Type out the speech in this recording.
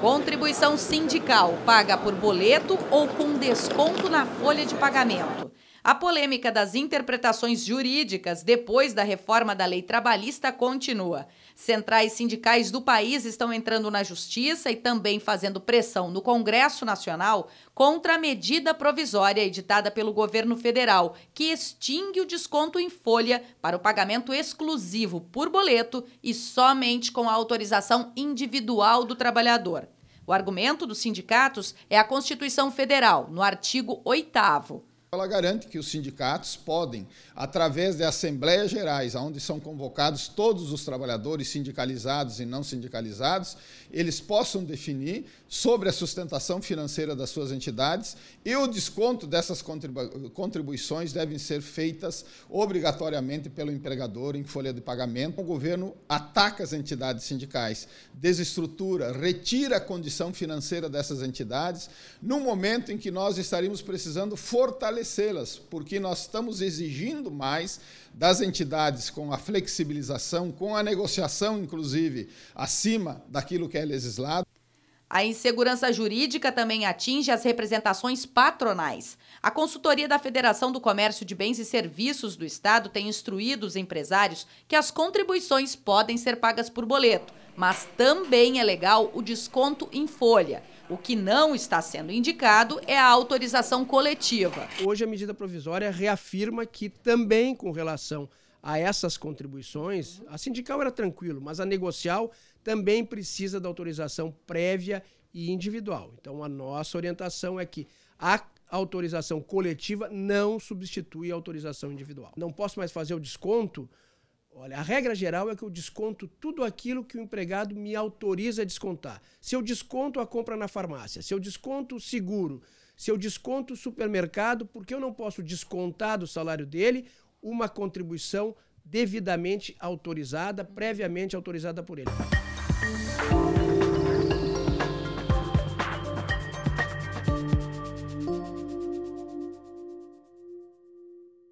Contribuição sindical paga por boleto ou com desconto na folha de pagamento. A polêmica das interpretações jurídicas depois da reforma da lei trabalhista continua. Centrais sindicais do país estão entrando na justiça e também fazendo pressão no Congresso Nacional contra a medida provisória editada pelo governo federal, que extingue o desconto em folha para o pagamento exclusivo por boleto e somente com a autorização individual do trabalhador. O argumento dos sindicatos é a Constituição Federal, no artigo 8 ela garante que os sindicatos podem, através de assembleias gerais, onde são convocados todos os trabalhadores sindicalizados e não sindicalizados, eles possam definir sobre a sustentação financeira das suas entidades e o desconto dessas contribuições devem ser feitas obrigatoriamente pelo empregador em folha de pagamento. O governo ataca as entidades sindicais, desestrutura, retira a condição financeira dessas entidades, num momento em que nós estaríamos precisando fortalecer fortalecê-las, porque nós estamos exigindo mais das entidades com a flexibilização, com a negociação, inclusive, acima daquilo que é legislado. A insegurança jurídica também atinge as representações patronais. A consultoria da Federação do Comércio de Bens e Serviços do Estado tem instruído os empresários que as contribuições podem ser pagas por boleto, mas também é legal o desconto em folha. O que não está sendo indicado é a autorização coletiva. Hoje, a medida provisória reafirma que também com relação a essas contribuições, a sindical era tranquilo, mas a negocial também precisa da autorização prévia e individual. Então, a nossa orientação é que a autorização coletiva não substitui a autorização individual. Não posso mais fazer o desconto. Olha, a regra geral é que eu desconto tudo aquilo que o empregado me autoriza a descontar. Se eu desconto a compra na farmácia, se eu desconto o seguro, se eu desconto o supermercado, porque eu não posso descontar do salário dele uma contribuição devidamente autorizada, previamente autorizada por ele.